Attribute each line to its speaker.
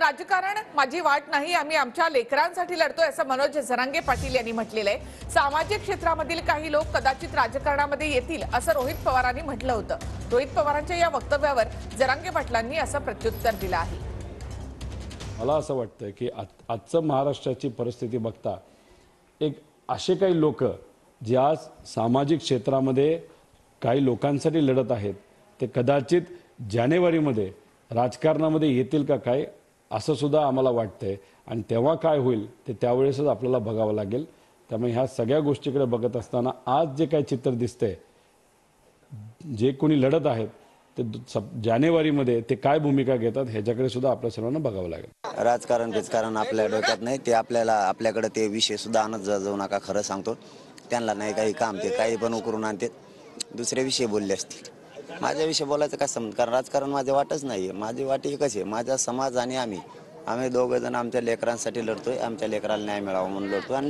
Speaker 1: राजकारण माझी वाट नाही आम्ही आमच्या लेकरांसाठी लढतोय असं मनोज झरांगे पाटील यांनी म्हटलेलं आहे सामाजिक क्षेत्रामधील काही लोक कदाचित राजकारणामध्ये येतील असं रोहित पवारांनी म्हटलं होतं रोहित पवारांच्या या वक्तव्यावर जरांगे पाटलांनी असं प्रत्युत्तर दिलं आहे
Speaker 2: मला असं वाटतं की आजचं महाराष्ट्राची परिस्थिती बघता एक असे काही लोक जे आज सामाजिक क्षेत्रामध्ये काही लोकांसाठी लढत आहेत ते कदाचित जानेवारीमध्ये राजकारणामध्ये येतील का काय असं सुद्धा आम्हाला वाटतंय आणि तेव्हा काय होईल ते त्यावेळेसच आपल्याला बघावं लागेल त्यामुळे ह्या सगळ्या गोष्टीकडे बघत असताना आज जे काय चित्र दिसतंय जे कोणी लढत आहेत ते जानेवारीमध्ये ते काय भूमिका घेतात ह्याच्याकडे सुद्धा आपल्या सर्वांना बघावं लागेल
Speaker 3: राजकारण राजकारण आपल्या डोक्यात नाही ते आपल्याला आपल्याकडे ते विषय सुद्धा आणत जाऊ नका खरं सांगतो त्यांना नाही काही काम ते काही पण उकरून आणते दुसरे विषय बोलले असतील माझ्याविषयी बोलायचं काय समज कारण राजकारण माझे वाटच नाहीये माझी वाट ही कशी आहे माझा समाज आणि आम्ही आम्ही दोघं जण आमच्या लेकरांसाठी लढतोय आमच्या लेकराला न्याय मिळावा म्हणून लढतो आणि